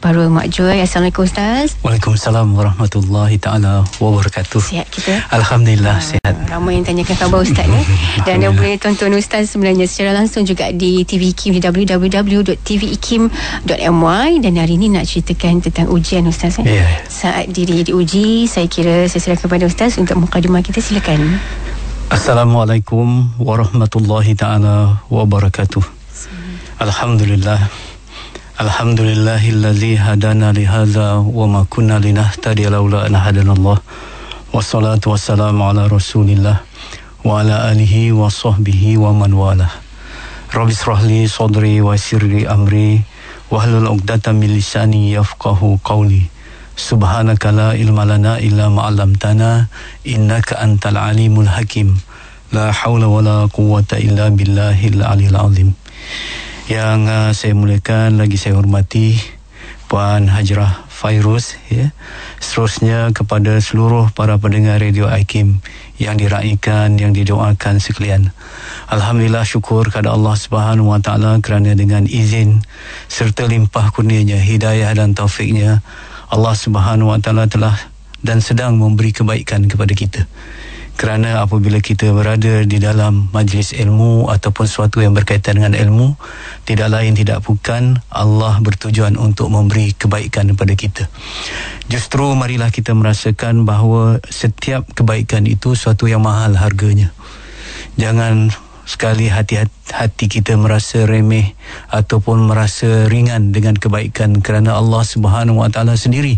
Baru Mak Joy. Assalamualaikum Ustaz. Waalaikumsalam warahmatullahi taala wabarakatuh. Sihat kita? Alhamdulillah uh, sihat. Ramai yang tanyakan khabar Ustaz ya. Dan anda boleh tonton Ustaz sebenarnya secara langsung juga di TV Kim di www.tvikim.my dan hari ini nak ceritakan tentang ujian Ustaz. Eh. Ya. Yeah. Saat diri diuji, saya kira saya serahkan kepada Ustaz untuk mukadimah kita silakan. Assalamualaikum warahmatullahi taala wabarakatuh. Alhamdulillah. الحمد لله الذي هدانا لهذا وما كنا لنهتدي لولا أن هدانا الله والصلاة والسلام على رسول الله وعلى آله وصحبه ومن والاه رب اشرح لي صدري ويسر لي أمري واحلل عقدة من لساني يفقه قولي سبحانك لا علم لنا إلا ما علمتنا إنك أنت العليم الحكيم لا حول ولا قوة إلا بالله العلي العظيم yang uh, saya muliakan lagi saya hormati Puan Hajrah Fairuz ya. Seterusnya kepada seluruh para pendengar Radio Aikim yang diraikan, yang didoakan sekalian. Alhamdulillah syukur kepada Allah Subhanahu Wa Taala kerana dengan izin serta limpah kurnianya, hidayah dan taufiknya Allah Subhanahu Wa Taala telah dan sedang memberi kebaikan kepada kita kerana apabila kita berada di dalam majlis ilmu ataupun sesuatu yang berkaitan dengan ilmu tidak lain tidak bukan Allah bertujuan untuk memberi kebaikan kepada kita justru marilah kita merasakan bahawa setiap kebaikan itu suatu yang mahal harganya jangan sekali hati hati kita merasa remeh ataupun merasa ringan dengan kebaikan kerana Allah Subhanahu Wa Taala sendiri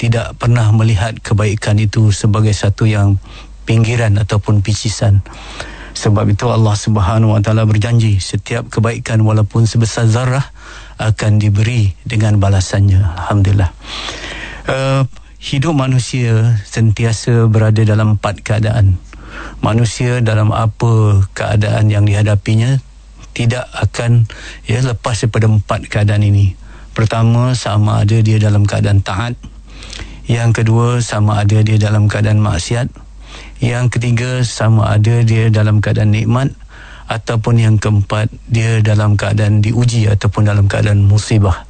tidak pernah melihat kebaikan itu sebagai satu yang pinggiran ataupun picisan. Sebab itu Allah Subhanahu Wa Taala berjanji setiap kebaikan walaupun sebesar zarah akan diberi dengan balasannya. Alhamdulillah. Uh, hidup manusia sentiasa berada dalam empat keadaan. Manusia dalam apa keadaan yang dihadapinya tidak akan ya lepas daripada empat keadaan ini. Pertama sama ada dia dalam keadaan taat. Yang kedua sama ada dia dalam keadaan maksiat. Yang ketiga sama ada dia dalam keadaan nikmat ataupun yang keempat dia dalam keadaan diuji ataupun dalam keadaan musibah.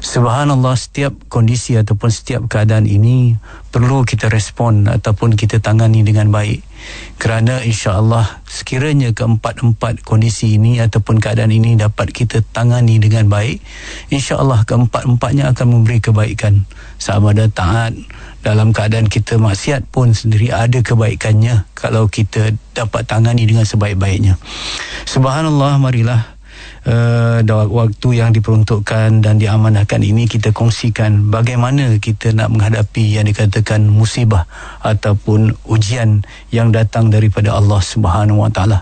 Subhanallah setiap kondisi ataupun setiap keadaan ini perlu kita respon ataupun kita tangani dengan baik kerana Insya Allah sekiranya keempat-empat kondisi ini ataupun keadaan ini dapat kita tangani dengan baik Insya Allah keempat-empatnya akan memberi kebaikan sama ada taat dalam keadaan kita maksiat pun sendiri ada kebaikannya kalau kita dapat tangani dengan sebaik-baiknya subhanallah marilah uh, waktu yang diperuntukkan dan diamanahkan ini kita kongsikan bagaimana kita nak menghadapi yang dikatakan musibah ataupun ujian yang datang daripada Allah Subhanahu Wa Taala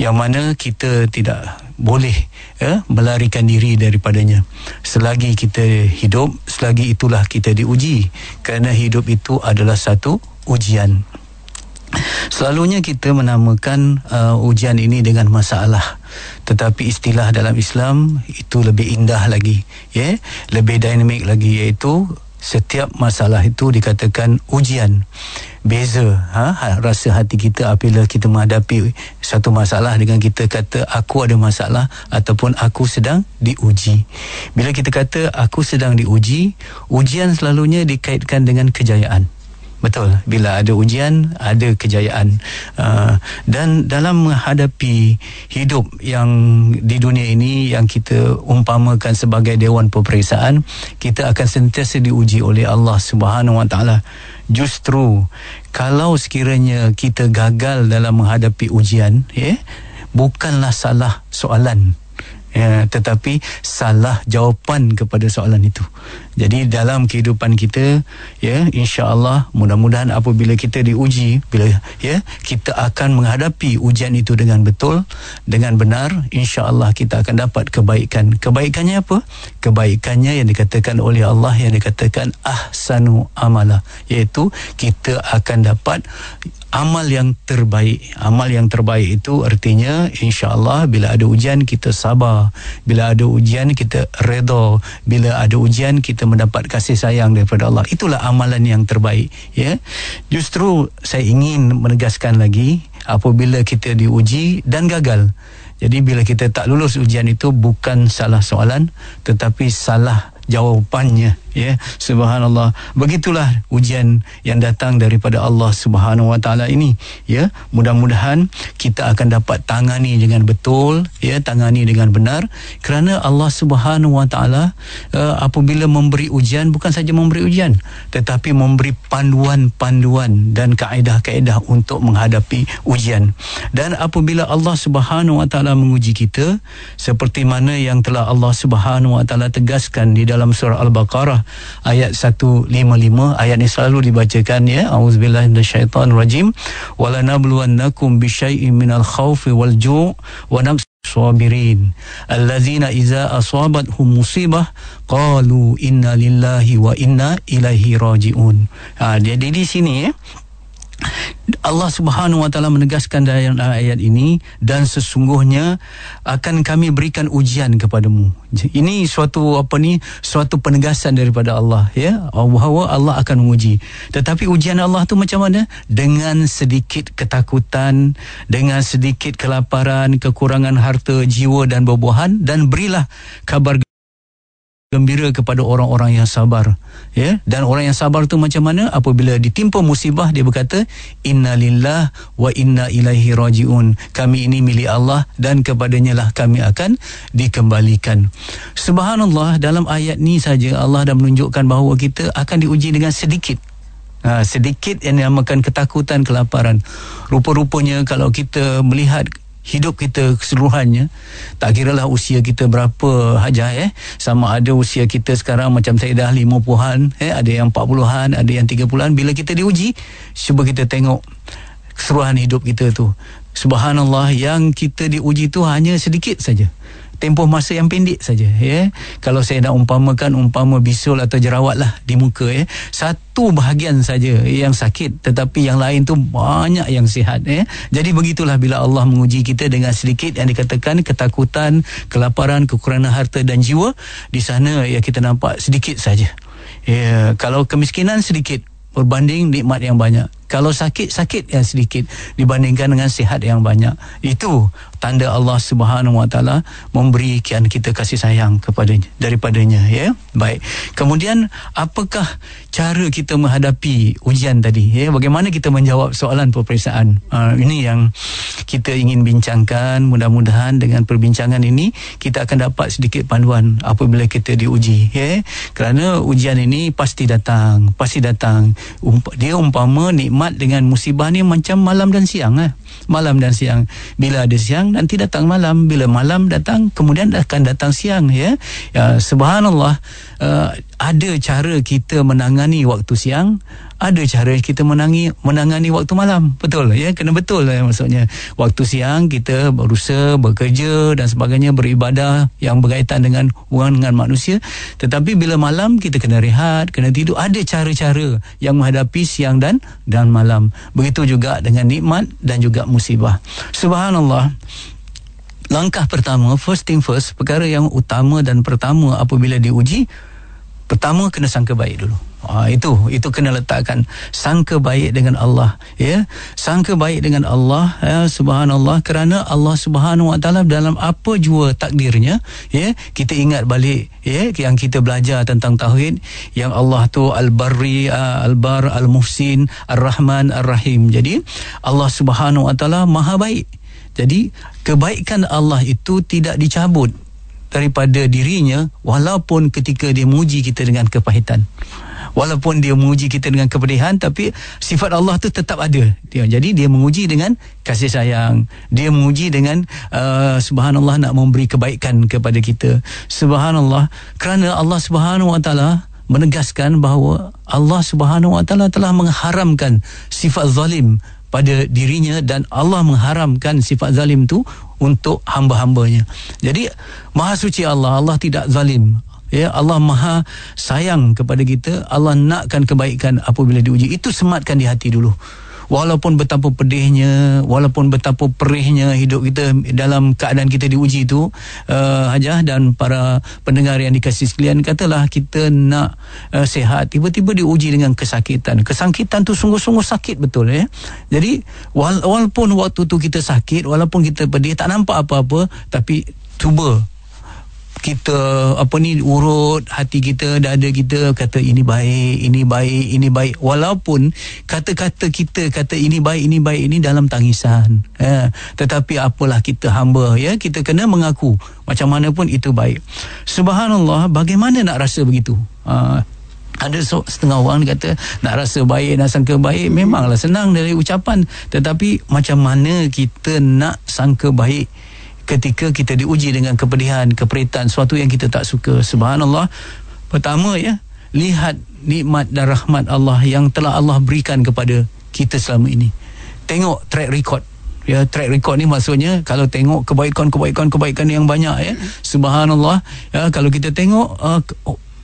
yang mana kita tidak boleh eh, melarikan diri daripadanya selagi kita hidup selagi itulah kita diuji kerana hidup itu adalah satu ujian Selalunya kita menamakan uh, ujian ini dengan masalah tetapi istilah dalam Islam itu lebih indah lagi ya yeah? lebih dinamik lagi iaitu setiap masalah itu dikatakan ujian beza ha, ha rasa hati kita apabila kita menghadapi satu masalah dengan kita kata aku ada masalah ataupun aku sedang diuji bila kita kata aku sedang diuji ujian selalunya dikaitkan dengan kejayaan Betul. Bila ada ujian, ada kejayaan. Uh, dan dalam menghadapi hidup yang di dunia ini yang kita umpamakan sebagai dewan peperiksaan, kita akan sentiasa diuji oleh Allah Subhanahu Wa Taala. Justru kalau sekiranya kita gagal dalam menghadapi ujian, ya, yeah, bukanlah salah soalan ya, tetapi salah jawapan kepada soalan itu. Jadi dalam kehidupan kita, ya, insya-Allah mudah-mudahan apabila kita diuji, bila ya, kita akan menghadapi ujian itu dengan betul, dengan benar, insya-Allah kita akan dapat kebaikan. Kebaikannya apa? Kebaikannya yang dikatakan oleh Allah yang dikatakan ahsanu amala, yaitu kita akan dapat amal yang terbaik. Amal yang terbaik itu artinya insyaallah bila ada ujian kita sabar, bila ada ujian kita redha, bila ada ujian kita mendapat kasih sayang daripada Allah. Itulah amalan yang terbaik, ya. Justru saya ingin menegaskan lagi apabila kita diuji dan gagal. Jadi bila kita tak lulus ujian itu bukan salah soalan tetapi salah jawapannya ya subhanallah begitulah ujian yang datang daripada Allah Subhanahu Wa Taala ini ya mudah-mudahan kita akan dapat tangani dengan betul ya tangani dengan benar kerana Allah Subhanahu Wa Taala uh, apabila memberi ujian bukan saja memberi ujian tetapi memberi panduan-panduan dan kaedah-kaedah untuk menghadapi ujian dan apabila Allah Subhanahu Wa Taala menguji kita seperti mana yang telah Allah Subhanahu Wa Taala tegaskan di dalam surah Al-Baqarah ayat 155 ayat ini selalu dibacakan ya auzubillahi minasyaitonirrajim walanabluwannakum bisyai'in minal khaufi wal ju' wa nabsabirin allazina idza asabat-hum musibah qalu inna lillahi wa inna ilaihi rajiun ha jadi di sini ya Allah Subhanahu wa taala menegaskan dalam ayat ini dan sesungguhnya akan kami berikan ujian kepadamu. Ini suatu apa ni? Suatu penegasan daripada Allah ya bahawa Allah akan menguji. Tetapi ujian Allah tu macam mana? Dengan sedikit ketakutan, dengan sedikit kelaparan, kekurangan harta, jiwa dan berbuahan dan berilah kabar gembira kepada orang-orang yang sabar ya yeah? dan orang yang sabar tu macam mana apabila ditimpa musibah dia berkata innalillah wa inna ilaihi rajiun kami ini milik Allah dan kepadanya lah kami akan dikembalikan subhanallah dalam ayat ni saja Allah dah menunjukkan bahawa kita akan diuji dengan sedikit Ha, sedikit yang dinamakan ketakutan kelaparan rupa-rupanya kalau kita melihat hidup kita keseluruhannya tak kira lah usia kita berapa haja eh sama ada usia kita sekarang macam saya dah lima puluhan eh ada yang empat puluhan ada yang tiga puluhan bila kita diuji cuba kita tengok keseluruhan hidup kita tu subhanallah yang kita diuji tu hanya sedikit saja tempoh masa yang pendek saja ya yeah? kalau saya nak umpamakan umpama bisul atau jerawat lah di muka ya yeah? satu bahagian saja yang sakit tetapi yang lain tu banyak yang sihat ya yeah? jadi begitulah bila Allah menguji kita dengan sedikit yang dikatakan ketakutan kelaparan kekurangan harta dan jiwa di sana ya kita nampak sedikit saja ya yeah? kalau kemiskinan sedikit berbanding nikmat yang banyak kalau sakit sakit yang sedikit dibandingkan dengan sihat yang banyak itu tanda Allah Subhanahu Wa Taala memberikan kita kasih sayang kepada daripadanya ya baik kemudian apakah cara kita menghadapi ujian tadi ya bagaimana kita menjawab soalan peperiksaan uh, ini yang kita ingin bincangkan mudah-mudahan dengan perbincangan ini kita akan dapat sedikit panduan apabila kita diuji ya kerana ujian ini pasti datang pasti datang dia umpama nikmat dengan musibah ni macam malam dan siang lah. malam dan siang bila ada siang siang nanti datang malam bila malam datang kemudian akan datang siang ya ya subhanallah uh, ada cara kita menangani waktu siang ada cara kita menangi menangani waktu malam betul ya kena betul ya, maksudnya waktu siang kita berusaha bekerja dan sebagainya beribadah yang berkaitan dengan hubungan dengan manusia tetapi bila malam kita kena rehat kena tidur ada cara-cara yang menghadapi siang dan dan malam begitu juga dengan nikmat dan juga musibah subhanallah langkah pertama first thing first perkara yang utama dan pertama apabila diuji pertama kena sangka baik dulu Ha, itu itu kena letakkan sangka baik dengan Allah ya sangka baik dengan Allah ya subhanallah kerana Allah Subhanahu wa taala dalam apa jua takdirnya ya kita ingat balik ya yang kita belajar tentang tauhid yang Allah tu al barri al ah, bar al muhsin ar rahman ar rahim jadi Allah Subhanahu wa taala maha baik jadi kebaikan Allah itu tidak dicabut daripada dirinya walaupun ketika dia muji kita dengan kepahitan walaupun dia menguji kita dengan kepedihan tapi sifat Allah tu tetap ada dia jadi dia menguji dengan kasih sayang dia menguji dengan uh, subhanallah nak memberi kebaikan kepada kita subhanallah kerana Allah subhanahu wa taala menegaskan bahawa Allah subhanahu wa taala telah mengharamkan sifat zalim pada dirinya dan Allah mengharamkan sifat zalim tu untuk hamba-hambanya. Jadi Maha Suci Allah, Allah tidak zalim ya Allah maha sayang kepada kita Allah nakkan kebaikan apabila diuji itu sematkan di hati dulu walaupun betapa pedihnya walaupun betapa perihnya hidup kita dalam keadaan kita diuji itu uh, eh, Hajah dan para pendengar yang dikasih sekalian katalah kita nak uh, eh, sehat tiba-tiba diuji dengan kesakitan kesakitan tu sungguh-sungguh sakit betul ya jadi wala- walaupun waktu tu kita sakit walaupun kita pedih tak nampak apa-apa tapi cuba kita apa ni urut hati kita dada kita kata ini baik ini baik ini baik walaupun kata-kata kita kata ini baik ini baik ini dalam tangisan ya tetapi apalah kita hamba ya kita kena mengaku macam mana pun itu baik subhanallah bagaimana nak rasa begitu ha ada setengah orang dia kata nak rasa baik nak sangka baik memanglah senang dari ucapan tetapi macam mana kita nak sangka baik ketika kita diuji dengan kepedihan, keperitan, sesuatu yang kita tak suka. Subhanallah. Pertama ya, lihat nikmat dan rahmat Allah yang telah Allah berikan kepada kita selama ini. Tengok track record Ya, track record ni maksudnya kalau tengok kebaikan-kebaikan-kebaikan yang banyak ya. Subhanallah. Ya, kalau kita tengok uh,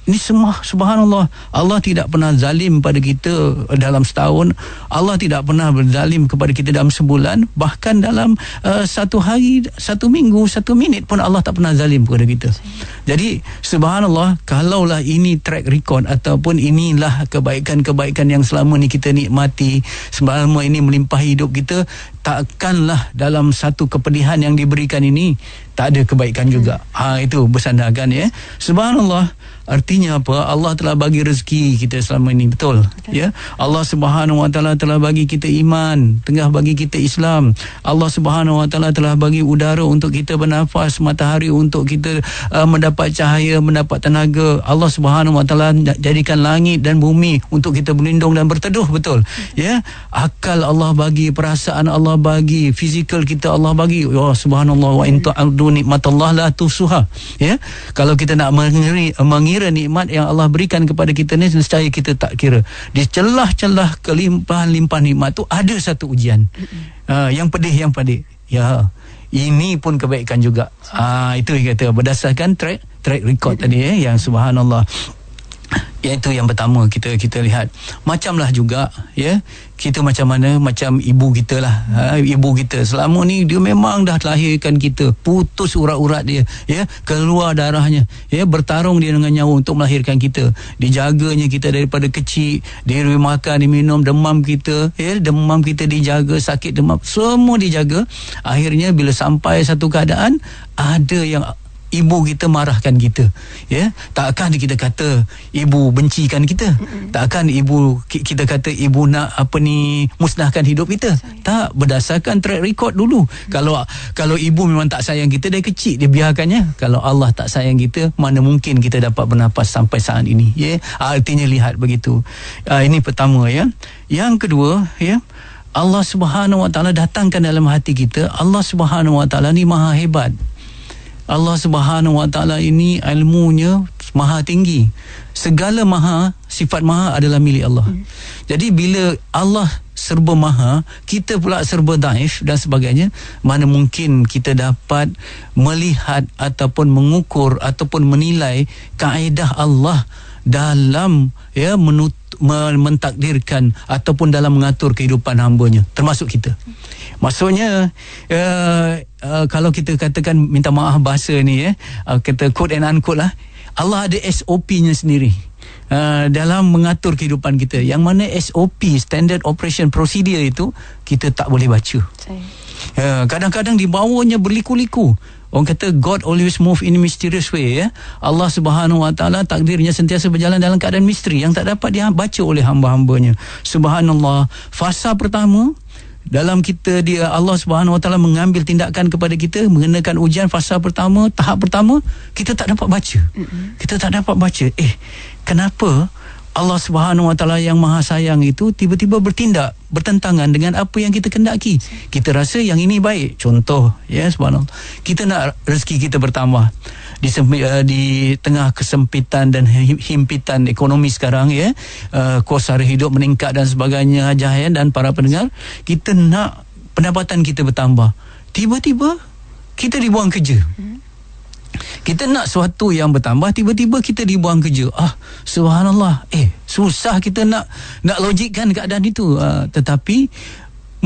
ini semua subhanallah Allah tidak pernah zalim pada kita dalam setahun Allah tidak pernah berzalim kepada kita dalam sebulan Bahkan dalam uh, satu hari, satu minggu, satu minit pun Allah tak pernah zalim kepada kita Jadi subhanallah Kalaulah ini track record Ataupun inilah kebaikan-kebaikan yang selama ni kita nikmati Selama ini melimpah hidup kita Takkanlah dalam satu kepedihan yang diberikan ini tak ada kebaikan hmm. juga. Ha itu bersandarkan ya. Subhanallah. Artinya apa? Allah telah bagi rezeki kita selama ini, betul? betul. Ya. Allah Subhanahu Wa Taala telah bagi kita iman, tengah bagi kita Islam. Allah Subhanahu Wa Taala telah bagi udara untuk kita bernafas, matahari untuk kita uh, mendapat cahaya, mendapat tenaga. Allah Subhanahu Wa Taala jadikan langit dan bumi untuk kita berlindung dan berteduh, betul? betul. Ya. Akal Allah bagi, perasaan Allah bagi, fizikal kita Allah bagi. Ya oh, Subhanallah wa in syukru nikmat Allah la tusuha ya kalau kita nak mengira, mengira nikmat yang Allah berikan kepada kita ni nescaya kita tak kira di celah-celah kelimpahan-limpahan nikmat tu ada satu ujian uh, yang pedih yang pedih ya ini pun kebaikan juga uh, itu dia kata berdasarkan track track record tadi ya yang subhanallah Iaitu yang pertama kita kita lihat macamlah juga ya kita macam mana macam ibu kita lah ha, ibu kita selama ni dia memang dah lahirkan kita putus urat-urat dia ya keluar darahnya ya bertarung dia dengan nyawa untuk melahirkan kita dijaganya kita daripada kecil dia makan dia minum demam kita ya demam kita dijaga sakit demam semua dijaga akhirnya bila sampai satu keadaan ada yang ibu kita marahkan kita ya takkan kita kata ibu bencikan kita takkan ibu kita kata ibu nak apa ni musnahkan hidup kita tak berdasarkan track record dulu mm. kalau kalau ibu memang tak sayang kita dari kecil dia biarkannya kalau Allah tak sayang kita mana mungkin kita dapat bernafas sampai saat ini ya artinya lihat begitu ah, ini pertama ya yang kedua ya Allah Subhanahu Wa Taala datangkan dalam hati kita Allah Subhanahu Wa Taala ni maha hebat Allah Subhanahu Wa Taala ini ilmunya maha tinggi. Segala maha, sifat maha adalah milik Allah. Hmm. Jadi bila Allah serba maha, kita pula serba daif dan sebagainya, mana mungkin kita dapat melihat ataupun mengukur ataupun menilai kaedah Allah dalam ya menut mentakdirkan ataupun dalam mengatur kehidupan hambanya termasuk kita maksudnya uh, uh, kalau kita katakan minta maaf bahasa ni eh uh, kata quote and unquote lah Allah ada SOP-nya sendiri uh, dalam mengatur kehidupan kita yang mana SOP standard operation procedure itu kita tak boleh baca Saya. Uh, kadang-kadang dibawanya berliku-liku Orang kata God always move in mysterious way ya. Allah Subhanahu Wa Taala takdirnya sentiasa berjalan dalam keadaan misteri yang tak dapat dibaca oleh hamba-hambanya. Subhanallah. Fasa pertama dalam kita dia eh, Allah Subhanahu Wa Taala mengambil tindakan kepada kita mengenakan ujian fasa pertama tahap pertama kita tak dapat baca mm-hmm. kita tak dapat baca eh kenapa Allah Subhanahu Wa Taala yang Maha Sayang itu tiba-tiba bertindak bertentangan dengan apa yang kita kendaki kita rasa yang ini baik contoh ya yes, subhanallah kita nak rezeki kita bertambah di, uh, eh, di tengah kesempitan dan himpitan ekonomi sekarang ya yeah? uh, kos hari hidup meningkat dan sebagainya jahian ya, dan para pendengar kita nak pendapatan kita bertambah tiba-tiba kita dibuang kerja hmm. kita nak sesuatu yang bertambah tiba-tiba kita dibuang kerja ah subhanallah eh susah kita nak nak logikkan keadaan itu uh, tetapi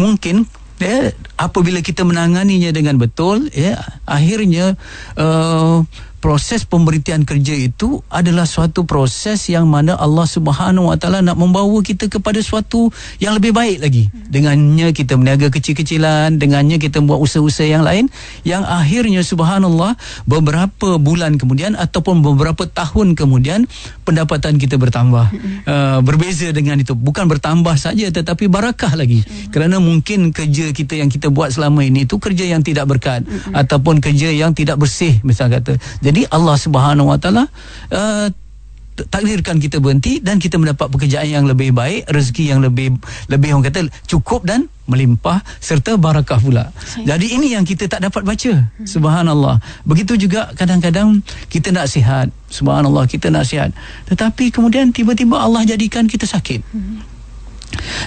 mungkin ya apabila kita menanganinya dengan betul ya akhirnya uh, proses pemberitian kerja itu adalah suatu proses yang mana Allah Subhanahu Wa Taala nak membawa kita kepada suatu yang lebih baik lagi dengannya kita berniaga kecil-kecilan dengannya kita buat usaha-usaha yang lain yang akhirnya subhanallah beberapa bulan kemudian ataupun beberapa tahun kemudian pendapatan kita bertambah uh, berbeza dengan itu bukan bertambah saja tetapi barakah lagi kerana mungkin kerja kita yang kita buat selama ini itu kerja yang tidak berkat ataupun kerja yang tidak bersih misalnya kata jadi Allah Subhanahu Wa Taala uh, takdirkan kita berhenti dan kita mendapat pekerjaan yang lebih baik, rezeki yang lebih lebih orang kata cukup dan melimpah serta barakah pula. Saya. Jadi ini yang kita tak dapat baca. Hmm. Subhanallah. Begitu juga kadang-kadang kita nak sihat. Subhanallah kita nak sihat. Tetapi kemudian tiba-tiba Allah jadikan kita sakit. Hmm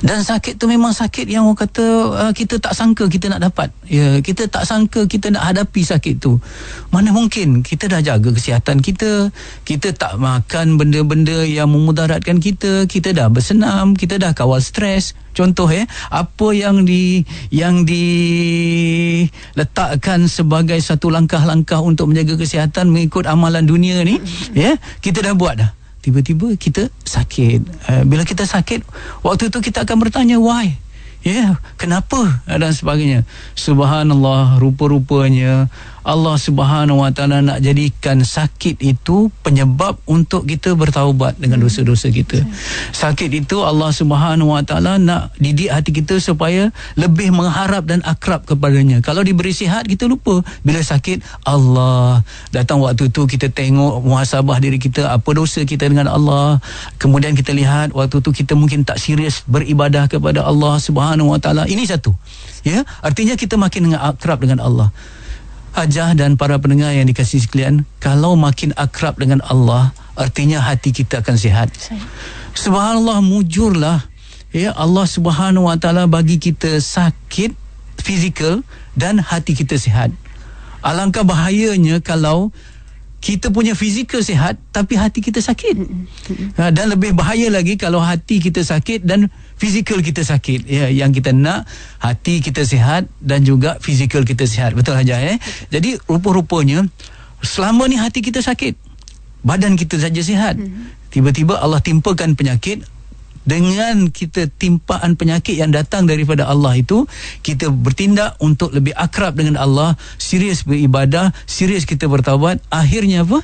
dan sakit tu memang sakit yang orang kata uh, kita tak sangka kita nak dapat ya kita tak sangka kita nak hadapi sakit tu mana mungkin kita dah jaga kesihatan kita kita tak makan benda-benda yang memudaratkan kita kita dah bersenam kita dah kawal stres contoh eh apa yang di yang di letakkan sebagai satu langkah-langkah untuk menjaga kesihatan mengikut amalan dunia ni ya kita dah buat dah tiba-tiba kita sakit. Uh, bila kita sakit, waktu itu kita akan bertanya why? Ya, yeah, kenapa? Eh, dan sebagainya. Subhanallah, rupa-rupanya Allah Subhanahu Wa Taala nak jadikan sakit itu penyebab untuk kita bertaubat dengan dosa-dosa kita. Hmm. Sakit itu Allah Subhanahu Wa Taala nak didik hati kita supaya lebih mengharap dan akrab kepadanya. Kalau diberi sihat kita lupa bila sakit Allah datang waktu itu kita tengok muhasabah diri kita apa dosa kita dengan Allah. Kemudian kita lihat waktu itu kita mungkin tak serius beribadah kepada Allah Subhanahu Wa Taala. Ini satu. Ya, artinya kita makin akrab dengan Allah. Ajah dan para pendengar yang dikasih sekalian Kalau makin akrab dengan Allah Artinya hati kita akan sihat Subhanallah mujurlah ya Allah subhanahu wa ta'ala bagi kita sakit fizikal dan hati kita sihat Alangkah bahayanya kalau kita punya fizikal sihat tapi hati kita sakit ha, Dan lebih bahaya lagi kalau hati kita sakit dan fizikal kita sakit ya yang kita nak hati kita sihat dan juga fizikal kita sihat betul saja eh jadi rupa-rupanya selama ni hati kita sakit badan kita saja sihat hmm. tiba-tiba Allah timpakan penyakit dengan kita timpaan penyakit yang datang daripada Allah itu kita bertindak untuk lebih akrab dengan Allah serius beribadah serius kita bertawad akhirnya apa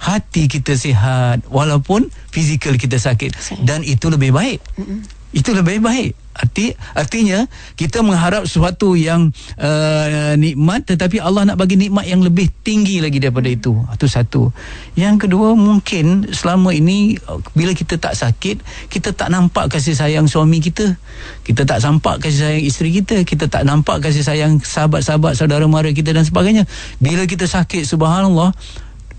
hati kita sihat walaupun fizikal kita sakit dan itu lebih baik hmm itu lebih baik arti artinya kita mengharap sesuatu yang uh, nikmat tetapi Allah nak bagi nikmat yang lebih tinggi lagi daripada itu itu satu yang kedua mungkin selama ini bila kita tak sakit kita tak nampak kasih sayang suami kita kita tak nampak kasih sayang isteri kita kita tak nampak kasih sayang sahabat-sahabat saudara mara kita dan sebagainya bila kita sakit subhanallah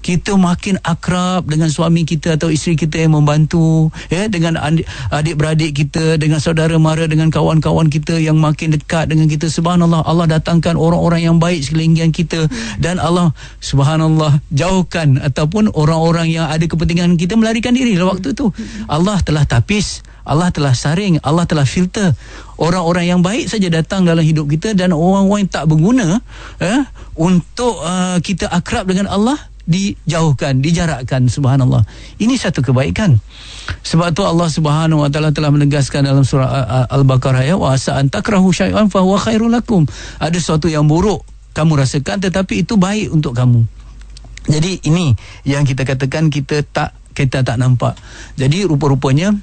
kita makin akrab dengan suami kita atau isteri kita yang membantu ya dengan adik-beradik kita dengan saudara mara dengan kawan-kawan kita yang makin dekat dengan kita subhanallah Allah datangkan orang-orang yang baik sekelilingan kita dan Allah subhanallah jauhkan ataupun orang-orang yang ada kepentingan kita melarikan diri dalam waktu tu Allah telah tapis Allah telah saring Allah telah filter orang-orang yang baik saja datang dalam hidup kita dan orang-orang yang tak berguna eh, untuk uh, kita akrab dengan Allah dijauhkan, dijarakkan subhanallah. Ini satu kebaikan. Sebab tu Allah Subhanahu wa taala telah menegaskan dalam surah Al-Baqarah ya wa sa'an takrahu syai'an fa huwa khairul lakum. Ada sesuatu yang buruk kamu rasakan tetapi itu baik untuk kamu. Jadi ini yang kita katakan kita tak kita tak nampak. Jadi rupa-rupanya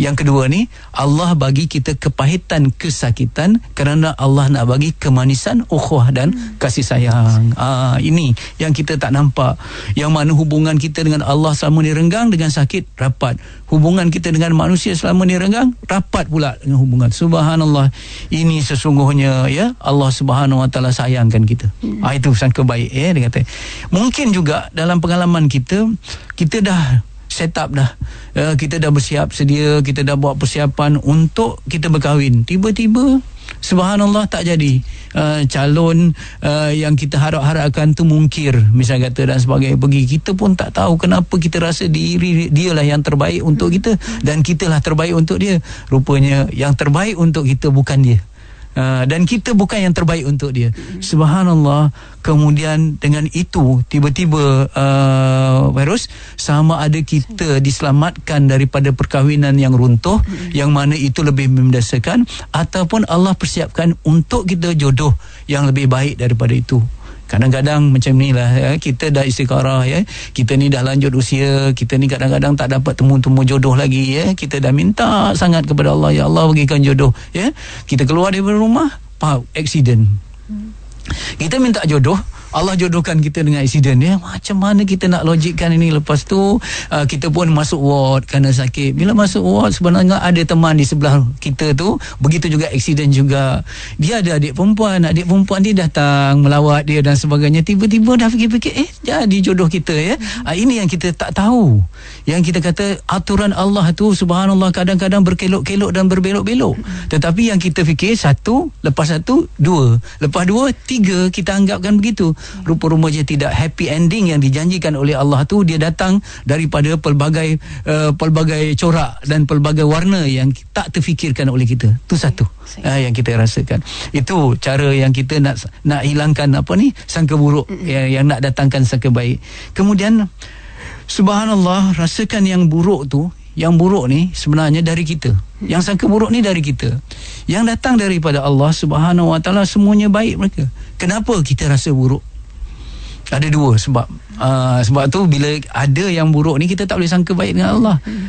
yang kedua ni Allah bagi kita kepahitan kesakitan kerana Allah nak bagi kemanisan ukhuwah dan hmm. kasih sayang. Ah ini yang kita tak nampak. Yang mana hubungan kita dengan Allah selama ni renggang dengan sakit rapat. Hubungan kita dengan manusia selama ni renggang rapat pula dengan hubungan. Subhanallah. Ini sesungguhnya ya Allah Subhanahu Wa Taala sayangkan kita. Hmm. Ah itu sangat baik ya dia kata. Mungkin juga dalam pengalaman kita kita dah set up dah. Uh, kita dah bersiap sedia, kita dah buat persiapan untuk kita berkahwin. Tiba-tiba subhanallah tak jadi. Uh, calon uh, yang kita harap-harapkan tu mungkir Misalnya kata dan sebagainya pergi. Kita pun tak tahu kenapa kita rasa diri lah yang terbaik untuk kita dan kita lah terbaik untuk dia. Rupanya yang terbaik untuk kita bukan dia uh, dan kita bukan yang terbaik untuk dia mm-hmm. subhanallah kemudian dengan itu tiba-tiba uh, virus sama ada kita diselamatkan daripada perkahwinan yang runtuh mm-hmm. yang mana itu lebih memdasarkan, ataupun Allah persiapkan untuk kita jodoh yang lebih baik daripada itu kadang-kadang macam inilah ya, kita dah istiqarah ya kita ni dah lanjut usia kita ni kadang-kadang tak dapat temu-temu jodoh lagi ya kita dah minta sangat kepada Allah ya Allah bagikan jodoh ya kita keluar dari rumah pau accident hmm. kita minta jodoh Allah jodohkan kita dengan accident ya. Macam mana kita nak logikkan ini lepas tu uh, kita pun masuk ward kerana sakit. Bila masuk ward sebenarnya ada teman di sebelah kita tu, begitu juga accident juga. Dia ada adik perempuan, adik perempuan dia datang melawat dia dan sebagainya. Tiba-tiba dah fikir-fikir eh jadi jodoh kita ya. Uh, ini yang kita tak tahu. Yang kita kata aturan Allah tu subhanallah kadang-kadang berkelok-kelok dan berbelok-belok. Tetapi yang kita fikir satu, lepas satu dua, lepas dua tiga kita anggapkan begitu rupa-rupanya rupa tidak happy ending yang dijanjikan oleh Allah tu dia datang daripada pelbagai uh, pelbagai corak dan pelbagai warna yang tak terfikirkan oleh kita tu satu uh, yang kita rasakan itu cara yang kita nak nak hilangkan apa ni sangka buruk yang, yang nak datangkan sangka baik kemudian subhanallah rasakan yang buruk tu yang buruk ni sebenarnya dari kita yang sangka buruk ni dari kita yang datang daripada Allah subhanahu wa ta'ala semuanya baik mereka kenapa kita rasa buruk ada dua sebab uh, sebab tu bila ada yang buruk ni kita tak boleh sangka baik dengan Allah hmm.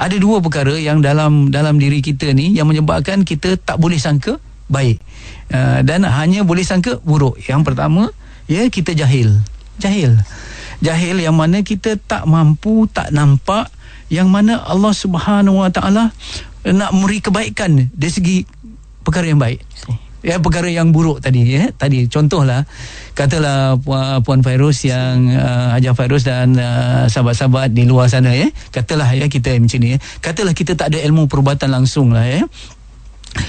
ada dua perkara yang dalam dalam diri kita ni yang menyebabkan kita tak boleh sangka baik uh, dan hanya boleh sangka buruk yang pertama ya kita jahil jahil jahil yang mana kita tak mampu tak nampak yang mana Allah Subhanahu Wa Taala nak muri kebaikan dari segi perkara yang baik ya perkara yang buruk tadi ya tadi contohlah katalah puan, uh, puan virus yang uh, Hajar virus dan uh, sahabat-sahabat di luar sana ya katalah ya kita macam ni ya katalah kita tak ada ilmu perubatan langsung lah ya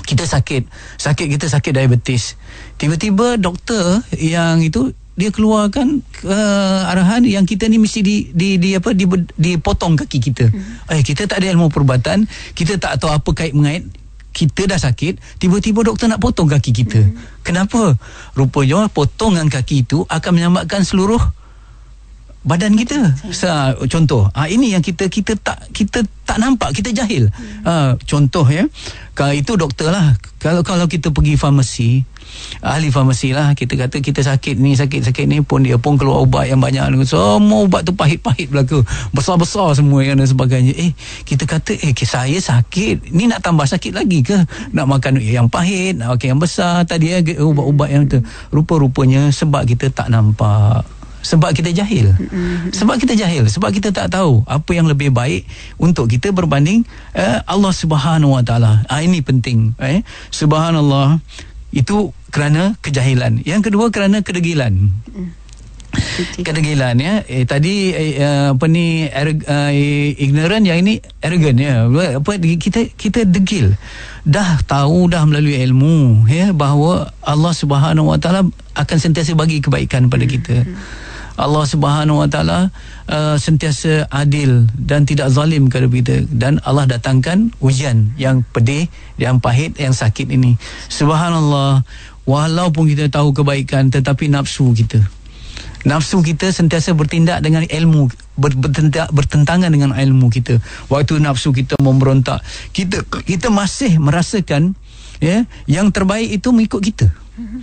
kita sakit sakit kita sakit diabetes tiba-tiba doktor yang itu dia keluarkan uh, arahan yang kita ni mesti di di, di apa di, dipotong kaki kita. Hmm. Eh kita tak ada ilmu perubatan, kita tak tahu apa kait mengait kita dah sakit, tiba-tiba doktor nak potong kaki kita. Hmm. Kenapa? Rupanya potongan kaki itu akan menyambatkan seluruh badan kita. Sa contoh, ha, ini yang kita kita tak kita tak nampak, kita jahil. Ha, contoh ya. Kalau itu doktor lah. Kalau kalau kita pergi farmasi, ahli farmasi lah kita kata kita sakit ni sakit sakit ni pun dia pun keluar ubat yang banyak semua ubat tu pahit-pahit berlaku besar-besar semua yang dan sebagainya eh kita kata eh saya sakit ni nak tambah sakit lagi ke nak makan yang pahit nak makan yang besar tadi ya ubat-ubat yang tu rupa-rupanya sebab kita tak nampak sebab kita jahil mm-hmm. sebab kita jahil sebab kita tak tahu apa yang lebih baik untuk kita berbanding eh, Allah Subhanahu Wa Taala ah, ini penting eh subhanallah itu kerana kejahilan yang kedua kerana kedegilan mm. kedegilan ya eh, tadi eh, eh apa ni er, eh, ignorant yang ini arrogant ya apa kita kita degil dah tahu dah melalui ilmu ya bahawa Allah Subhanahu Wa Taala akan sentiasa bagi kebaikan pada kita hmm Allah Subhanahu Wa Taala uh, sentiasa adil dan tidak zalim kepada kita dan Allah datangkan ujian yang pedih, yang pahit, yang sakit ini. Subhanallah. Walaupun kita tahu kebaikan tetapi nafsu kita Nafsu kita sentiasa bertindak dengan ilmu ber, Bertentangan dengan ilmu kita Waktu nafsu kita memberontak Kita kita masih merasakan ya, Yang terbaik itu mengikut kita mm-hmm.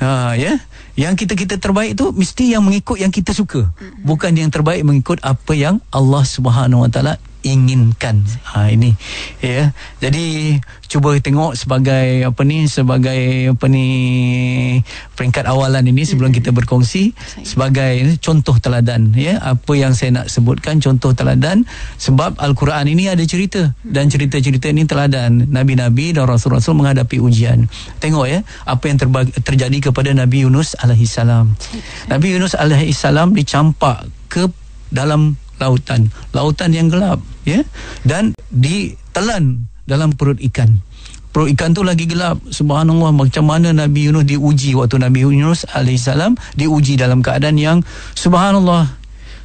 ha, ya? yang kita kita terbaik tu mesti yang mengikut yang kita suka bukan yang terbaik mengikut apa yang Allah Subhanahu Wa Taala inginkan ha, ini ya jadi cuba tengok sebagai apa ni sebagai apa ni peringkat awalan ini sebelum kita berkongsi sebagai contoh teladan ya apa yang saya nak sebutkan contoh teladan sebab al-Quran ini ada cerita dan cerita-cerita ini teladan nabi-nabi dan rasul-rasul menghadapi ujian tengok ya apa yang terba- terjadi kepada Nabi Yunus alaihi salam? Nabi Yunus alaihi salam dicampak ke dalam lautan lautan yang gelap ya dan ditelan dalam perut ikan perut ikan tu lagi gelap subhanallah macam mana Nabi Yunus diuji waktu Nabi Yunus alaihissalam diuji dalam keadaan yang subhanallah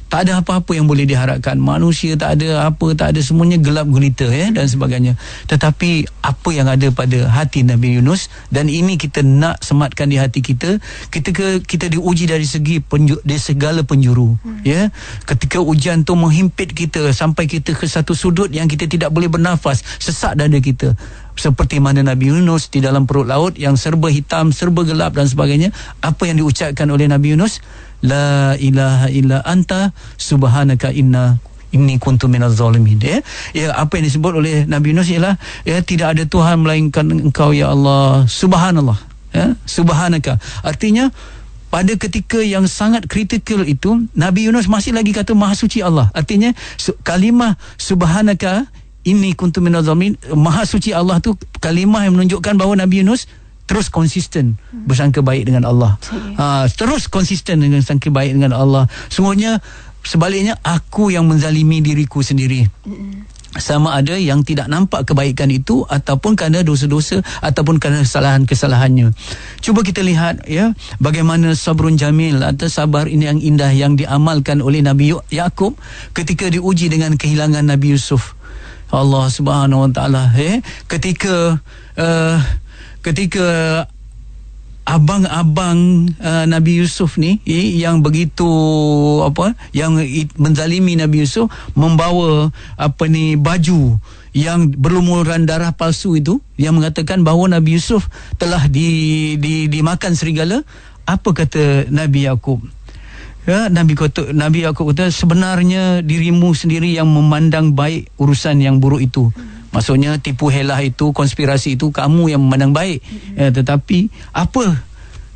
tak ada apa-apa yang boleh diharapkan manusia tak ada apa tak ada semuanya gelap gulita ya dan sebagainya tetapi apa yang ada pada hati Nabi Yunus dan ini kita nak sematkan di hati kita ketika kita diuji dari segi penju, dari segala penjuru hmm. ya ketika ujian tu menghimpit kita sampai kita ke satu sudut yang kita tidak boleh bernafas sesak dada kita seperti mana Nabi Yunus di dalam perut laut yang serba hitam serba gelap dan sebagainya apa yang diucapkan oleh Nabi Yunus la ilaha illa anta subhanaka inna ini kuntu minaz zalimin ya? ya apa yang disebut oleh Nabi Yunus ialah ya tidak ada tuhan melainkan engkau ya Allah subhanallah ya subhanaka artinya pada ketika yang sangat kritikal itu Nabi Yunus masih lagi kata maha suci Allah artinya kalimah subhanaka ini kuntu minaz zalimin maha suci Allah tu kalimah yang menunjukkan bahawa Nabi Yunus terus konsisten hmm. bersangka baik dengan Allah. Ha, terus konsisten dengan sangka baik dengan Allah. Semuanya sebaliknya aku yang menzalimi diriku sendiri. Hmm sama ada yang tidak nampak kebaikan itu ataupun kerana dosa-dosa ataupun kerana kesalahan-kesalahannya. Cuba kita lihat ya bagaimana sabrun jamil atau sabar ini yang indah yang diamalkan oleh Nabi Yakub ketika diuji dengan kehilangan Nabi Yusuf. Allah Subhanahu Wa Taala ya, eh ketika uh, ketika abang-abang uh, Nabi Yusuf ni eh, yang begitu apa yang menzalimi Nabi Yusuf membawa apa ni baju yang berlumuran darah palsu itu yang mengatakan bahawa Nabi Yusuf telah di, di dimakan serigala apa kata Nabi Yakub Ya, Nabi kata, Nabi Yakub kata sebenarnya dirimu sendiri yang memandang baik urusan yang buruk itu. Hmm maksudnya tipu helah itu konspirasi itu kamu yang memandang baik mm-hmm. ya, tetapi apa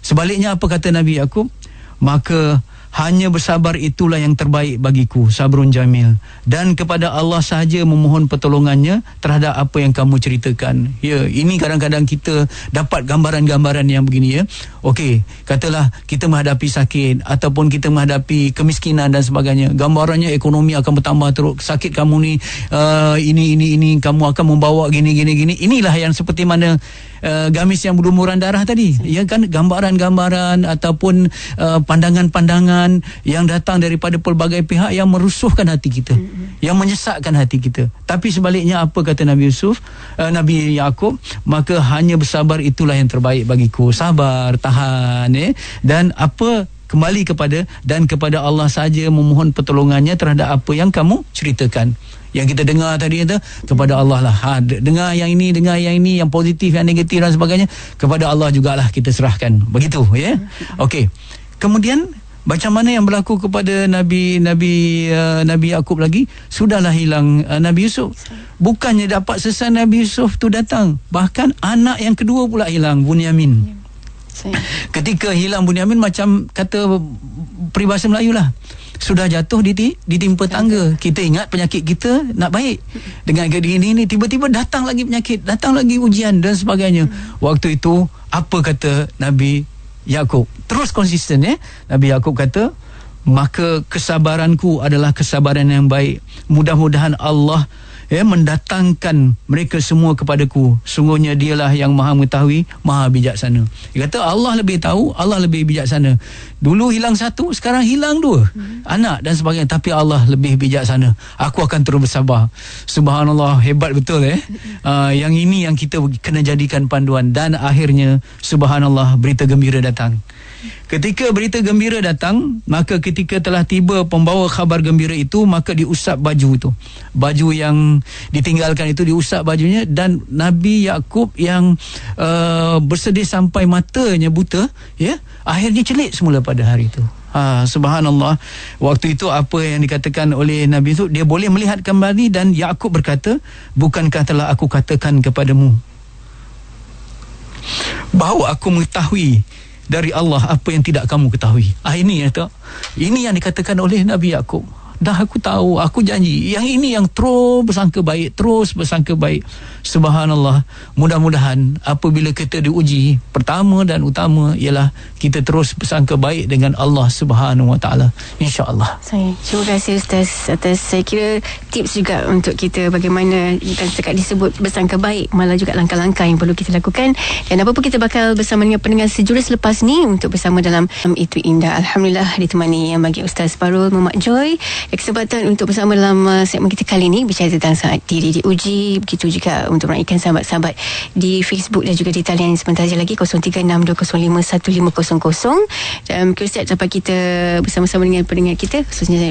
sebaliknya apa kata Nabi Yakub maka hanya bersabar itulah yang terbaik bagiku, Sabrun Jamil. Dan kepada Allah sahaja memohon pertolongannya terhadap apa yang kamu ceritakan. Ya, ini kadang-kadang kita dapat gambaran-gambaran yang begini ya. Okey, katalah kita menghadapi sakit ataupun kita menghadapi kemiskinan dan sebagainya. Gambarannya ekonomi akan bertambah teruk. Sakit kamu ni, uh, ini, ini, ini, kamu akan membawa gini, gini, gini. Inilah yang seperti mana uh, gamis yang berlumuran darah tadi ya kan gambaran-gambaran ataupun uh, pandangan-pandangan yang datang daripada pelbagai pihak yang merusuhkan hati kita hmm yang menyesakkan hati kita tapi sebaliknya apa kata Nabi Yusuf uh, Nabi Yakub maka hanya bersabar itulah yang terbaik bagiku sabar tahan eh dan apa kembali kepada dan kepada Allah saja memohon pertolongannya terhadap apa yang kamu ceritakan yang kita dengar tadi itu kepada Allah lah ha, dengar yang ini dengar yang ini yang positif yang negatif dan sebagainya kepada Allah jugalah kita serahkan begitu ya yeah? okey kemudian macam mana yang berlaku kepada Nabi Nabi uh, Nabi Yaakub lagi sudahlah hilang uh, Nabi Yusuf bukannya dapat sesan Nabi Yusuf tu datang bahkan anak yang kedua pula hilang Bunyamin ya. ketika hilang Bunyamin macam kata peribahasa Melayu lah sudah jatuh di ditimpa tangga. Kita ingat penyakit kita nak baik. Dengan gini ini ini tiba-tiba datang lagi penyakit, datang lagi ujian dan sebagainya. Waktu itu apa kata Nabi Yakub? Terus konsisten ya. Nabi Yakub kata, "Maka kesabaranku adalah kesabaran yang baik. Mudah-mudahan Allah ya mendatangkan mereka semua kepadaku. Sungguhnya dialah yang Maha mengetahui, Maha bijaksana." Dia kata Allah lebih tahu, Allah lebih bijaksana. Dulu hilang satu, sekarang hilang dua. Hmm. Anak dan sebagainya. Tapi Allah lebih bijaksana. Aku akan terus bersabar. Subhanallah, hebat betul eh. Hmm. Uh, yang ini yang kita kena jadikan panduan. Dan akhirnya, subhanallah, berita gembira datang. Ketika berita gembira datang, maka ketika telah tiba pembawa khabar gembira itu, maka diusap baju itu. Baju yang ditinggalkan itu diusap bajunya dan Nabi Yakub yang uh, bersedih sampai matanya buta, ya, akhirnya celik semula pada hari itu. Ha, subhanallah. Waktu itu apa yang dikatakan oleh Nabi itu dia boleh melihat kembali dan Yakub berkata, "Bukankah telah aku katakan kepadamu bahawa aku mengetahui dari Allah apa yang tidak kamu ketahui?" Ah ini ya Ini yang dikatakan oleh Nabi Yakub dah aku tahu aku janji yang ini yang terus bersangka baik terus bersangka baik subhanallah mudah-mudahan apabila kita diuji pertama dan utama ialah kita terus bersangka baik dengan Allah subhanahu wa ta'ala insyaAllah saya terima kasih Ustaz atas saya kira tips juga untuk kita bagaimana yang sekat disebut bersangka baik malah juga langkah-langkah yang perlu kita lakukan dan apa-apa kita bakal bersama dengan pendengar sejurus lepas ni untuk bersama dalam um, itu indah Alhamdulillah ditemani yang bagi Ustaz Farul Muhammad Joy kesempatan untuk bersama dalam uh, segmen kita kali ini bicara tentang saat diri diuji begitu juga untuk meraihkan sahabat-sahabat di Facebook dan juga di talian sebentar saja lagi 0362051500 dan kursi dapat kita bersama-sama dengan pendengar kita khususnya uh,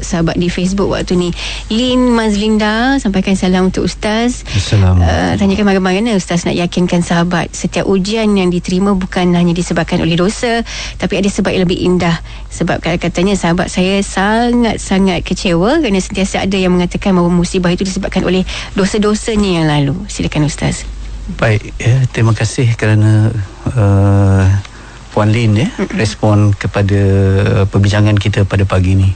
sahabat di Facebook waktu ni Lin Mazlinda sampaikan salam untuk Ustaz Assalamualaikum uh, tanyakan bagaimana Ustaz nak yakinkan sahabat setiap ujian yang diterima bukan hanya disebabkan oleh dosa tapi ada sebab yang lebih indah sebab katanya sahabat saya sangat sangat-sangat kecewa kerana sentiasa ada yang mengatakan bahawa musibah itu disebabkan oleh dosa-dosanya yang lalu. Silakan Ustaz. Baik, ya, terima kasih kerana uh, Puan Lin ya, respon kepada uh, perbincangan kita pada pagi ini.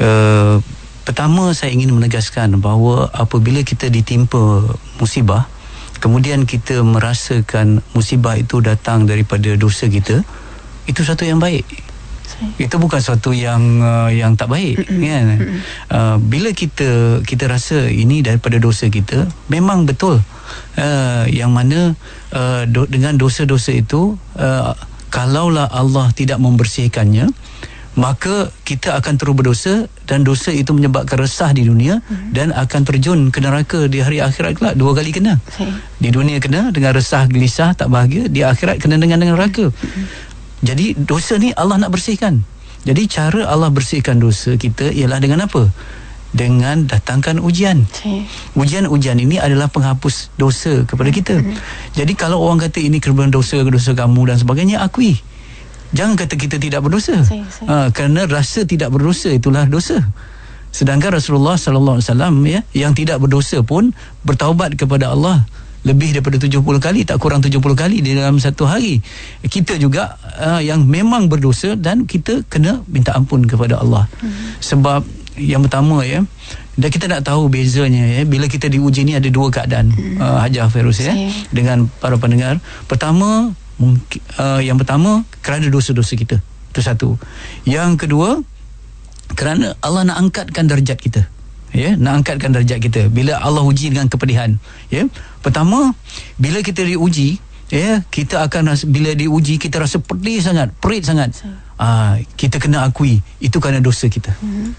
Uh, pertama, saya ingin menegaskan bahawa apabila kita ditimpa musibah, kemudian kita merasakan musibah itu datang daripada dosa kita, itu satu yang baik itu bukan suatu yang uh, yang tak baik kan uh, bila kita kita rasa ini daripada dosa kita memang betul uh, yang mana uh, do, dengan dosa-dosa itu uh, kalaulah Allah tidak membersihkannya maka kita akan terus berdosa dan dosa itu menyebabkan resah di dunia hmm. dan akan terjun ke neraka di hari akhirat kelak dua kali kena. Okay. Di dunia kena dengan resah gelisah tak bahagia, di akhirat kena dengan neraka. Hmm. Jadi dosa ni Allah nak bersihkan. Jadi cara Allah bersihkan dosa kita ialah dengan apa? Dengan datangkan ujian. Ujian-ujian ini adalah penghapus dosa kepada kita. Jadi kalau orang kata ini kerbau dosa, dosa kamu dan sebagainya, akui. Jangan kata kita tidak berdosa. Ha, kerana rasa tidak berdosa itulah dosa. Sedangkan Rasulullah sallallahu alaihi wasallam ya, yang tidak berdosa pun bertaubat kepada Allah lebih daripada 70 kali tak kurang 70 kali di dalam satu hari kita juga uh, yang memang berdosa dan kita kena minta ampun kepada Allah hmm. sebab yang pertama ya dan kita nak tahu bezanya ya bila kita diuji ni ada dua keadaan hmm. uh, Hajar ferus ya dengan para pendengar pertama mungkin, uh, yang pertama kerana dosa-dosa kita itu satu yang kedua kerana Allah nak angkatkan darjat kita ya nak angkatkan darjat kita bila Allah uji dengan kepedihan ya pertama bila kita diuji ya kita akan rasa, bila diuji kita rasa pedih sangat perit sangat aa, ah, kita kena akui itu kerana dosa kita mm-hmm.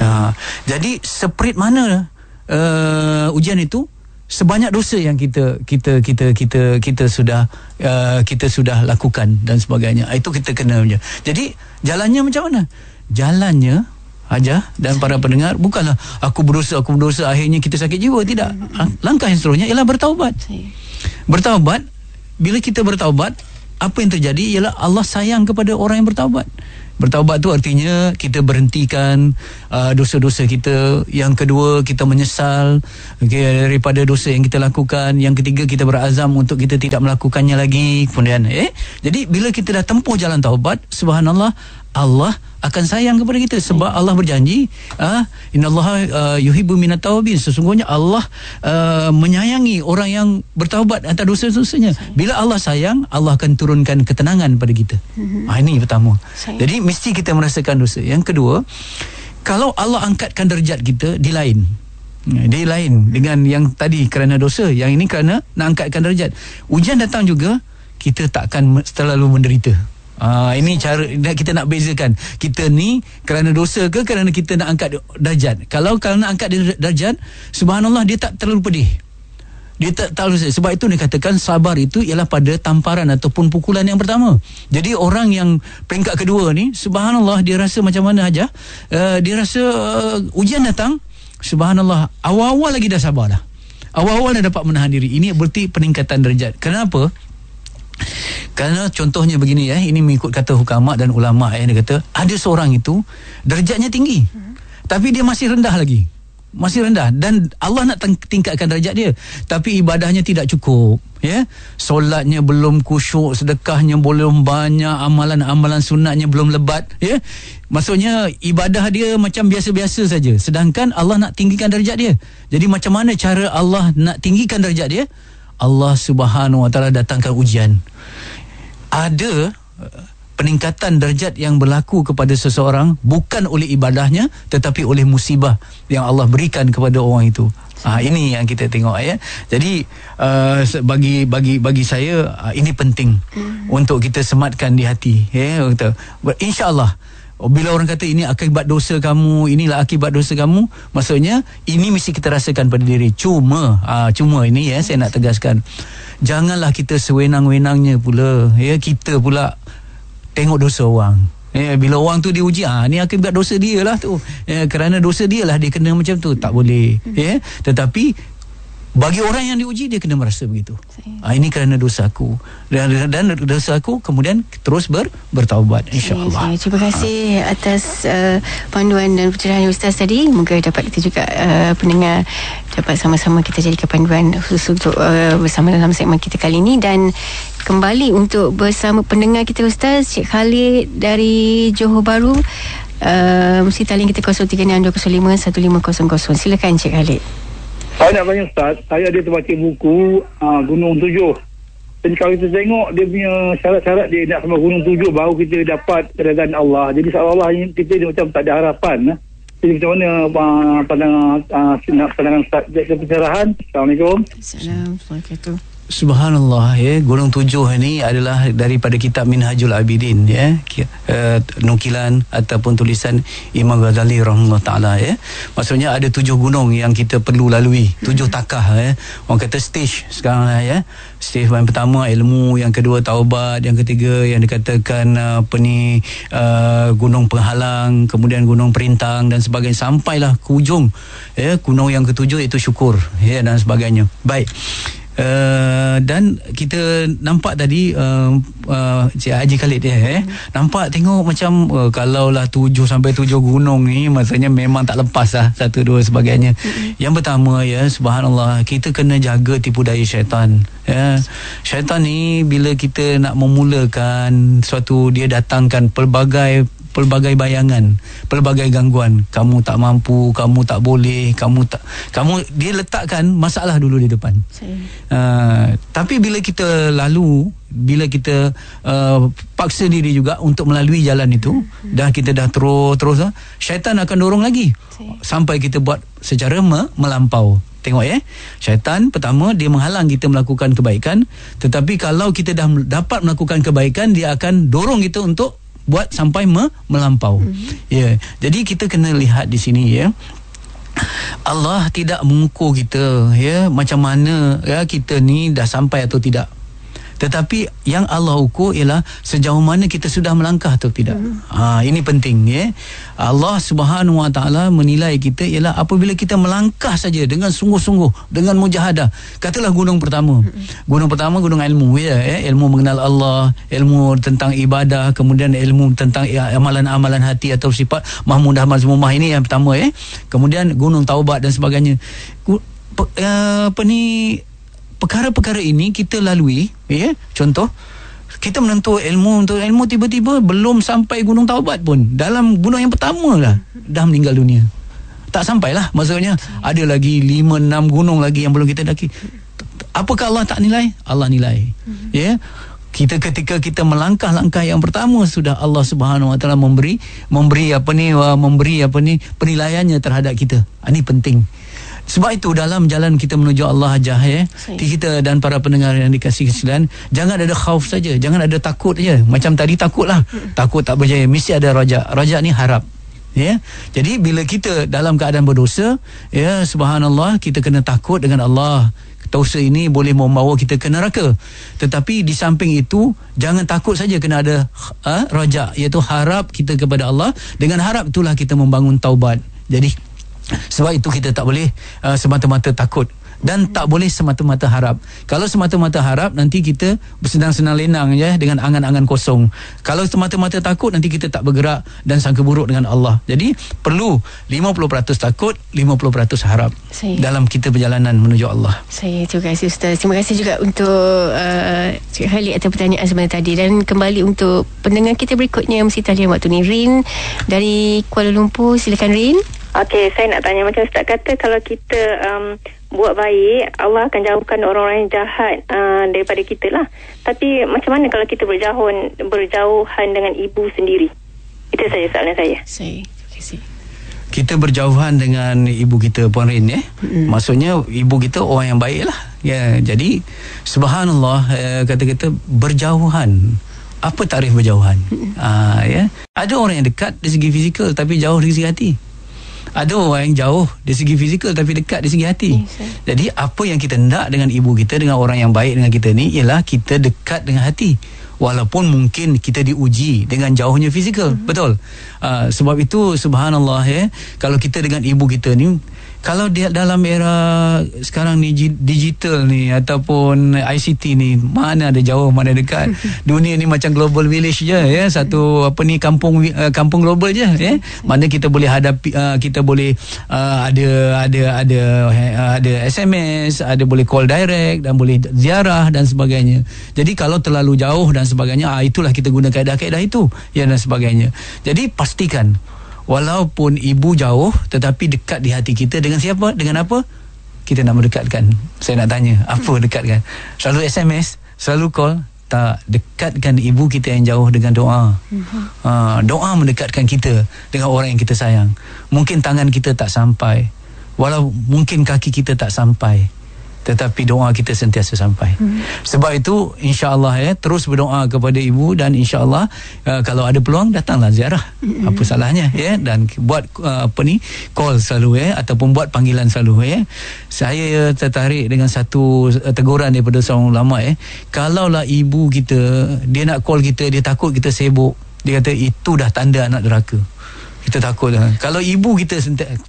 aa, jadi seperit mana uh, ujian itu sebanyak dosa yang kita kita kita kita kita sudah uh, kita sudah lakukan dan sebagainya itu kita kena jadi jalannya macam mana jalannya aja dan para pendengar bukanlah aku berdosa aku berdosa akhirnya kita sakit jiwa tidak ha, langkah yang seterusnya ialah bertaubat bertaubat bila kita bertaubat apa yang terjadi ialah Allah sayang kepada orang yang bertaubat bertaubat tu artinya kita berhentikan uh, dosa-dosa kita yang kedua kita menyesal okay, daripada dosa yang kita lakukan yang ketiga kita berazam untuk kita tidak melakukannya lagi kemudian eh jadi bila kita dah tempuh jalan taubat subhanallah Allah akan sayang kepada kita sebab Allah berjanji ah innallaha ah, yuhibbu minatawabin sesungguhnya Allah ah, menyayangi orang yang bertaubat atas dosa-dosanya bila Allah sayang Allah akan turunkan ketenangan pada kita mm-hmm. ah ini pertama jadi mesti kita merasakan dosa yang kedua kalau Allah angkatkan derajat kita di lain dia lain dengan yang tadi kerana dosa yang ini kerana nak angkatkan derajat ujian datang juga kita takkan terlalu menderita Ah ini cara kita nak bezakan. Kita ni kerana dosa ke kerana kita nak angkat darjat? Kalau kalau nak angkat darjat, subhanallah dia tak terlalu pedih. Dia tak terlalu sebab itu dikatakan sabar itu ialah pada tamparan ataupun pukulan yang pertama. Jadi orang yang peringkat kedua ni subhanallah dia rasa macam mana aja? Uh, dia rasa uh, ujian datang, subhanallah awal-awal lagi dah sabar dah. Awal-awal dah dapat menahan diri. Ini berarti peningkatan darjat. Kenapa? Karena contohnya begini ya, eh, ini mengikut kata hukama dan ulama ya eh, dia kata ada seorang itu derajatnya tinggi. Hmm. Tapi dia masih rendah lagi. Masih rendah dan Allah nak tingkatkan derajat dia, tapi ibadahnya tidak cukup, ya. Solatnya belum khusyuk, sedekahnya belum banyak, amalan-amalan sunatnya belum lebat, ya. Maksudnya ibadah dia macam biasa-biasa saja, sedangkan Allah nak tinggikan derajat dia. Jadi macam mana cara Allah nak tinggikan derajat dia? Allah Subhanahu Wa Taala datangkan ujian. Ada uh, peningkatan derajat yang berlaku kepada seseorang bukan oleh ibadahnya tetapi oleh musibah yang Allah berikan kepada orang itu. Ha, ini yang kita tengok ya. Jadi uh, bagi bagi bagi saya uh, ini penting hmm. untuk kita sematkan di hati ya. Insya-Allah uh, Oh, bila orang kata ini akibat dosa kamu inilah akibat dosa kamu maksudnya ini mesti kita rasakan pada diri cuma aa, ah, cuma ini ya saya nak tegaskan janganlah kita sewenang-wenangnya pula ya kita pula tengok dosa orang ya bila orang tu diuji ah ni akibat dosa dia lah tu ya kerana dosa dialah dia kena macam tu tak boleh ya tetapi bagi orang yang diuji dia kena merasa begitu. Ha, ini kerana dosa aku dan, dan dosa aku kemudian terus ber, bertaubat insyaallah. Terima kasih ha. atas uh, panduan dan pencerahan ustaz tadi. Moga dapat kita juga uh, pendengar dapat sama-sama kita jadikan panduan khusus untuk uh, bersama dalam segmen kita kali ini dan kembali untuk bersama pendengar kita ustaz Cik Khalid dari Johor Bahru. Uh, mesti taling kita 0326205100. Silakan Cik Khalid. Saya nak tanya Ustaz, saya ada terbaca buku uh, Gunung Tujuh. Dan kalau kita tengok, dia punya syarat-syarat dia nak sama Gunung Tujuh baru kita dapat keadaan Allah. Jadi seolah-olah kita ni macam tak ada harapan. Eh. Jadi macam mana uh, pandangan, uh, pandangan Ustaz Jaksa Pencerahan? Assalamualaikum. Assalamualaikum. Subhanallah ya gunung tujuh ini adalah daripada kitab Minhajul Abidin ya eh, nukilan ataupun tulisan Imam Ghazali rahimahullah taala ya maksudnya ada tujuh gunung yang kita perlu lalui tujuh hmm. takah ya orang kata stage sekarang lah ya stage yang pertama ilmu yang kedua taubat yang ketiga yang dikatakan eh, apa ni uh, gunung penghalang kemudian gunung perintang dan sebagainya sampailah ke hujung ya gunung yang ketujuh itu syukur ya dan sebagainya baik Eh, dan kita nampak tadi uh, uh, Cik Haji Khalid eh, eh nampak tengok macam uh, kalaulah tujuh sampai tujuh gunung ni maksudnya memang tak lepas lah satu dua sebagainya yang pertama ya subhanallah kita kena jaga tipu daya syaitan ya syaitan ni bila kita nak memulakan suatu dia datangkan pelbagai pelbagai bayangan, pelbagai gangguan. Kamu tak mampu, kamu tak boleh, kamu tak kamu dia letakkan masalah dulu di depan. Uh, tapi bila kita lalu, bila kita uh, paksa diri juga untuk melalui jalan itu, hmm. dah kita dah terus-terus uh, ah, syaitan akan dorong lagi Sayin. sampai kita buat secara me- melampau. Tengok ya. Syaitan pertama dia menghalang kita melakukan kebaikan, tetapi kalau kita dah dapat melakukan kebaikan, dia akan dorong kita untuk buat sampai me melampau. Mm -hmm. Ya. Jadi kita kena lihat di sini ya. Allah tidak mengukur kita ya macam mana ya kita ni dah sampai atau tidak. Tetapi yang Allah ukur ialah sejauh mana kita sudah melangkah atau tidak. Hmm. Ha, ini penting ya. Allah Subhanahu Wa Taala menilai kita ialah apabila kita melangkah saja dengan sungguh-sungguh, dengan mujahadah. Katalah gunung pertama. Hmm. Gunung pertama gunung ilmu ya, ya, ilmu mengenal Allah, ilmu tentang ibadah, kemudian ilmu tentang amalan-amalan hati atau sifat mahmudah mazmumah ini yang pertama ya. Kemudian gunung taubat dan sebagainya. Ya, apa ni perkara-perkara ini kita lalui ya contoh kita menentu ilmu untuk ilmu tiba-tiba belum sampai gunung taubat pun dalam gunung yang pertama lah dah meninggal dunia tak sampailah maksudnya ada lagi 5 6 gunung lagi yang belum kita daki apakah Allah tak nilai Allah nilai ya kita ketika kita melangkah langkah yang pertama sudah Allah Subhanahu Wa Taala memberi memberi apa ni memberi apa ni penilaiannya terhadap kita ah, ini penting sebab itu dalam jalan kita menuju Allah Jahe, kita dan para pendengar yang dikasih kesilan, jangan ada khauf saja, jangan ada takut saja. Macam tadi takutlah, hmm. takut tak berjaya, mesti ada raja-raja ni harap. Ya. Jadi bila kita dalam keadaan berdosa, ya subhanallah kita kena takut dengan Allah. Dosa ini boleh membawa kita ke neraka. Tetapi di samping itu jangan takut saja kena ada ha, rojak iaitu harap kita kepada Allah. Dengan harap itulah kita membangun taubat. Jadi sebab itu kita tak boleh uh, semata-mata takut dan tak boleh semata-mata harap. Kalau semata-mata harap nanti kita bersenang-senang lenang ya dengan angan-angan kosong. Kalau semata-mata takut nanti kita tak bergerak dan sangka buruk dengan Allah. Jadi perlu 50% takut, 50% harap Saya. dalam kita perjalanan menuju Allah. Saya terima kasih ustaz. Terima kasih juga untuk uh, Cik Khalid atas pertanyaan sebenarnya tadi dan kembali untuk pendengar kita berikutnya yang mesti tanya waktu ni Rin dari Kuala Lumpur silakan Rin. Okey, saya nak tanya macam ustaz kata kalau kita um, buat baik, Allah akan jauhkan orang-orang yang jahat uh, daripada kita lah. Tapi macam mana kalau kita berjauhan, berjauhan dengan ibu sendiri? Itu saja soalan saya. Kita berjauhan dengan ibu kita Puan Rin ya. Eh? Maksudnya ibu kita orang yang baik lah. Ya, jadi subhanallah uh, eh, kata kita berjauhan. Apa tarif berjauhan? Mm. Uh, ya? Ada orang yang dekat dari segi fizikal tapi jauh dari segi hati ada orang yang jauh dari segi fizikal tapi dekat di segi hati yes, jadi apa yang kita nak dengan ibu kita dengan orang yang baik dengan kita ni ialah kita dekat dengan hati walaupun mungkin kita diuji dengan jauhnya fizikal mm-hmm. betul uh, sebab itu subhanallah ya kalau kita dengan ibu kita ni kalau dia dalam era sekarang ni digital ni ataupun ICT ni mana ada jauh mana dekat dunia ni macam global village je ya satu apa ni kampung eh, kampung global je ya mana kita boleh hadapi eh, kita boleh eh, ada ada ada ada SMS ada boleh call direct dan boleh ziarah dan sebagainya jadi kalau terlalu jauh dan sebagainya uh, itulah kita guna kaedah-kaedah itu ya dan sebagainya jadi pastikan walaupun ibu jauh tetapi dekat di hati kita dengan siapa dengan apa kita nak mendekatkan saya nak tanya apa hmm. dekatkan selalu SMS selalu call tak dekatkan ibu kita yang jauh dengan doa hmm. ha, doa mendekatkan kita dengan orang yang kita sayang mungkin tangan kita tak sampai walaupun mungkin kaki kita tak sampai tetapi doa kita sentiasa sampai. Hmm. Sebab itu insya-Allah ya terus berdoa kepada ibu dan insya-Allah uh, kalau ada peluang datanglah ziarah. Hmm. Apa salahnya ya dan buat uh, apa ni call selalu ya ataupun buat panggilan selalu ya. Saya tertarik dengan satu uh, teguran daripada seorang ulama ya. Kalaulah ibu kita dia nak call kita dia takut kita sibuk. Dia kata itu dah tanda anak neraka kita takut ha. kalau ibu kita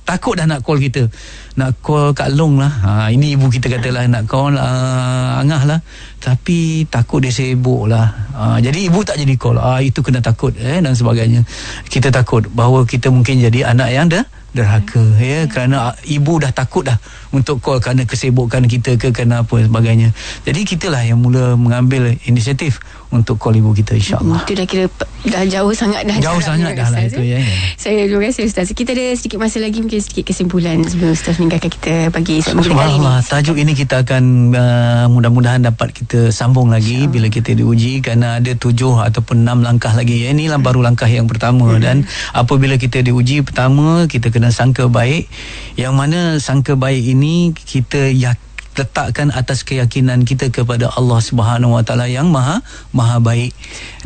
takut dah nak call kita nak call Kak Long lah ha, ini ibu kita katalah nak call uh, Angah lah tapi takut dia sibuk lah ha, jadi ibu tak jadi call ha, itu kena takut eh, dan sebagainya kita takut bahawa kita mungkin jadi anak yang dah derhaka hmm. ya, kerana ibu dah takut dah untuk call kerana kesibukan kita ke kerana apa sebagainya. Jadi kitalah yang mula mengambil inisiatif untuk call ibu kita insyaAllah. Hmm, itu dah kira dah jauh sangat dah. Jauh sangat dah lah itu eh. ya, ya. Saya terima kasih Ustaz. Kita ada sedikit masa lagi mungkin sedikit kesimpulan sebelum Ustaz meninggalkan kita pagi sambungan kali Allah, ini. Tajuk ini kita akan uh, mudah-mudahan dapat kita sambung lagi InsyaAllah. bila kita diuji kerana ada tujuh ataupun enam langkah lagi. Ya, ini lah hmm. baru langkah yang pertama hmm. dan apabila kita diuji pertama kita kena sangka baik yang mana sangka baik ini ini kita yakin letakkan atas keyakinan kita kepada Allah Subhanahu Wa Taala yang Maha Maha baik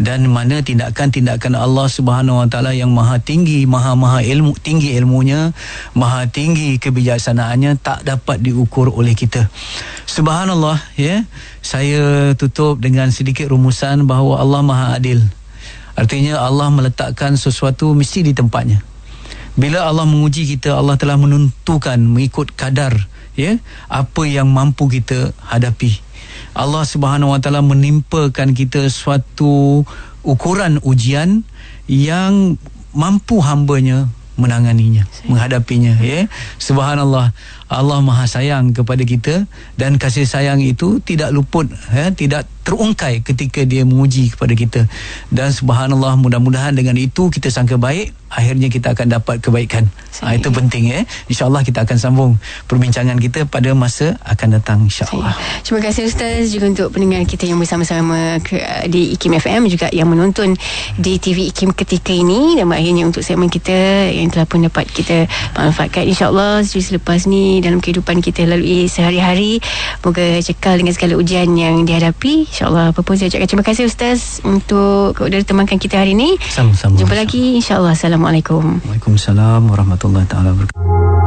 dan mana tindakan-tindakan Allah Subhanahu Wa Taala yang Maha tinggi Maha Maha ilmu tinggi ilmunya Maha tinggi kebijaksanaannya tak dapat diukur oleh kita. Subhanallah ya. Saya tutup dengan sedikit rumusan bahawa Allah Maha adil. Artinya Allah meletakkan sesuatu mesti di tempatnya bila Allah menguji kita Allah telah menentukan mengikut kadar ya apa yang mampu kita hadapi Allah Subhanahu Wa Taala menimpakan kita suatu ukuran ujian yang mampu hambanya menanganinya menghadapinya ya subhanallah Allah Maha Sayang kepada kita dan kasih sayang itu tidak luput ya tidak terungkai ketika dia menguji kepada kita dan subhanallah mudah-mudahan dengan itu kita sangka baik akhirnya kita akan dapat kebaikan ha, itu penting ya insyaallah kita akan sambung perbincangan kita pada masa akan datang insyaallah terima kasih ustaz juga untuk pendengar kita yang bersama-sama di IKIM FM juga yang menonton di TV IKIM ketika ini dan akhirnya untuk segmen kita yang telah pun dapat kita manfaatkan insyaallah selepas ni dalam kehidupan kita lalu sehari-hari. Moga cekal dengan segala ujian yang dihadapi. InsyaAllah apa pun saya ucapkan. Terima kasih Ustaz untuk keudara temankan kita hari ini. Sama-sama. Jumpa lagi. InsyaAllah. Assalamualaikum. Waalaikumsalam. Warahmatullahi wabarakatuh.